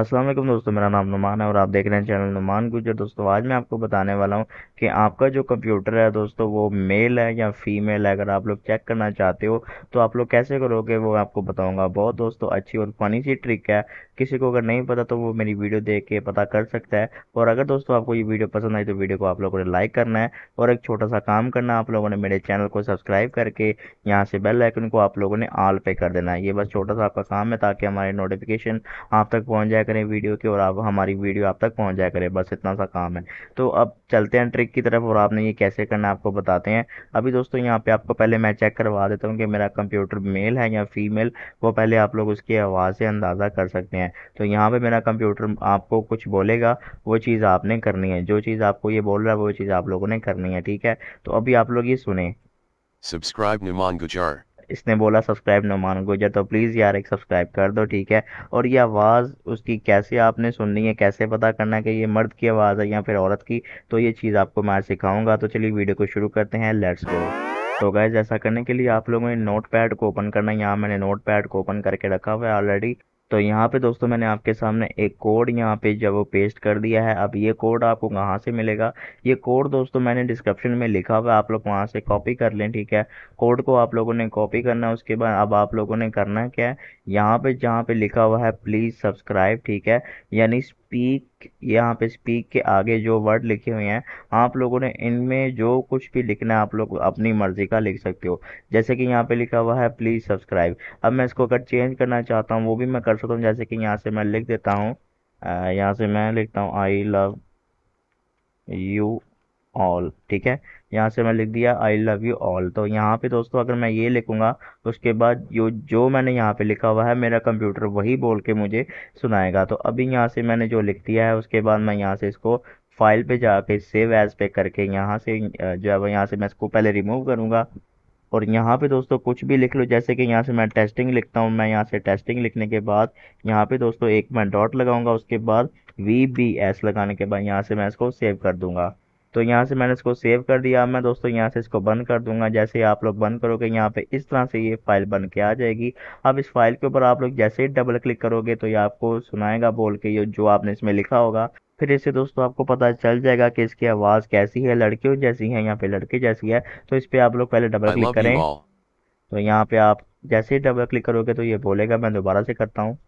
अस्सलाम वालेकुम दोस्तों मेरा नाम नुमान है और आप देख रहे हैं चैनल नुमान गुजर दोस्तों आज मैं आपको बताने वाला हूं कि आपका जो कंप्यूटर है दोस्तों वो मेल है या फीमेल है अगर आप लोग चेक करना चाहते हो तो आप लोग कैसे करोगे वो आपको बताऊंगा बहुत दोस्तों अच्छी और फनी सी ट्रिक है किसी को अगर नहीं पता तो वो मेरी वीडियो देख के पता कर सकता है और अगर दोस्तों आपको ये वीडियो पसंद आई तो वीडियो को आप लोगों ने लाइक करना है और एक छोटा सा काम करना आप लोगों ने मेरे चैनल को सब्सक्राइब करके यहाँ से बेल आइकन को आप लोगों ने आल पे कर देना है ये बस छोटा सा आपका काम है ताकि हमारे नोटिफिकेशन आप तक पहुँच जाए जाया करें वीडियो की और आप हमारी वीडियो आप तक पहुंच जाया करें बस इतना सा काम है तो अब चलते हैं ट्रिक की तरफ और आपने ये कैसे करना आपको बताते हैं अभी दोस्तों यहाँ पे आपको पहले मैं चेक करवा देता हूँ कि मेरा कंप्यूटर मेल है या फीमेल वो पहले आप लोग उसकी आवाज़ से अंदाज़ा कर सकते हैं तो यहाँ पर मेरा कंप्यूटर आपको कुछ बोलेगा वो चीज़ आपने करनी है जो चीज़ आपको ये बोल रहा है वो चीज़ आप लोगों ने करनी है ठीक है तो अभी आप लोग ये सुने सब्सक्राइब नुमान गुजार इसने बोला सब्सक्राइब ना मान गुजर तो प्लीज़ यार एक सब्सक्राइब कर दो ठीक है और ये आवाज़ उसकी कैसे आपने सुननी है कैसे पता करना है कि ये मर्द की आवाज़ है या फिर औरत की तो ये चीज़ आपको मैं सिखाऊंगा तो चलिए वीडियो को शुरू करते हैं लेट्स गो तो गैस ऐसा करने के लिए आप लोगों ने नोट पैड को ओपन करना है यहाँ मैंने नोट पैड को ओपन करके रखा हुआ है ऑलरेडी तो यहाँ पे दोस्तों मैंने आपके सामने एक कोड यहाँ पे जब वो पेस्ट कर दिया है अब ये कोड आपको कहाँ से मिलेगा ये कोड दोस्तों मैंने डिस्क्रिप्शन में लिखा हुआ है आप लोग वहाँ से कॉपी कर लें ठीक है कोड को आप लोगों ने कॉपी करना है उसके बाद अब आप लोगों ने करना क्या है यहाँ पे जहाँ पे लिखा हुआ है प्लीज़ सब्सक्राइब ठीक है यानी स्पीक यहाँ पे स्पीक के आगे जो वर्ड लिखे हुए हैं आप लोगों ने इनमें जो कुछ भी लिखना है आप लोग अपनी मर्जी का लिख सकते हो जैसे कि यहाँ पे लिखा हुआ है प्लीज़ सब्सक्राइब अब मैं इसको अगर चेंज करना चाहता हूँ वो भी मैं कर सकता हूँ जैसे कि यहाँ से मैं लिख देता हूँ यहाँ से मैं लिखता हूँ आई लव यू ऑल ठीक है यहाँ से मैं लिख दिया आई लव यू ऑल तो यहाँ पे दोस्तों अगर मैं ये लिखूँगा तो उसके बाद जो जो मैंने यहाँ पे लिखा हुआ है मेरा कंप्यूटर वही बोल के मुझे सुनाएगा तो अभी यहाँ से मैंने जो लिख दिया है उसके बाद मैं यहाँ से इसको फाइल पे जाके सेव एज पे करके यहाँ से जो है वो यहाँ से मैं इसको पहले रिमूव करूँगा और यहाँ पे दोस्तों कुछ भी लिख लो जैसे कि यहाँ से मैं टेस्टिंग लिखता हूँ मैं यहाँ से टेस्टिंग लिखने के बाद यहाँ पे दोस्तों एक मैं डॉट लगाऊंगा उसके बाद वी बी एस लगाने के बाद यहाँ से मैं इसको सेव कर दूंगा तो यहाँ से मैंने इसको सेव कर दिया मैं दोस्तों यहाँ से इसको बंद कर दूंगा जैसे ही आप लोग बंद करोगे यहाँ पे इस तरह से ये फाइल बन के आ जाएगी अब इस फाइल के ऊपर आप लोग जैसे ही डबल क्लिक करोगे तो ये आपको सुनाएगा बोल के ये जो आपने इसमें लिखा होगा फिर इससे दोस्तों आपको पता चल जाएगा कि इसकी आवाज़ कैसी है लड़कियों जैसी है यहाँ पे लड़के जैसी है तो इस पर आप लोग पहले डबल क्लिक करें तो यहाँ पे आप जैसे ही डबल क्लिक करोगे तो ये बोलेगा मैं दोबारा से करता हूँ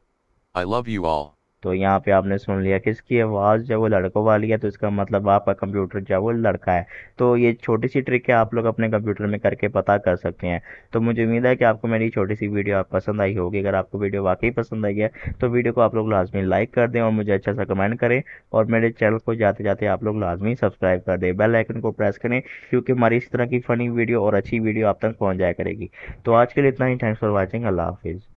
आई लव यू ऑल तो यहाँ पे आपने सुन लिया कि इसकी आवाज़ जब वो लड़कों वाली है तो इसका मतलब आपका कंप्यूटर जो वो लड़का है तो ये छोटी सी ट्रिक है आप लोग अपने कंप्यूटर में करके पता कर सकते हैं तो मुझे उम्मीद है कि आपको मेरी छोटी सी वीडियो आप पसंद आई होगी अगर आपको वीडियो वाकई पसंद आई है तो वीडियो को आप लोग लाजमी लाइक कर दें और मुझे अच्छा सा कमेंट करें और मेरे चैनल को जाते जाते आप लोग लाजमी सब्सक्राइब कर दें बेल आइकन को प्रेस करें क्योंकि हमारी इस तरह की फ़नी वीडियो और अच्छी वीडियो आप तक पहुँच जाया करेगी तो आज के लिए इतना ही थैंक्स फॉर वॉचिंग अल्लाह हाफिज़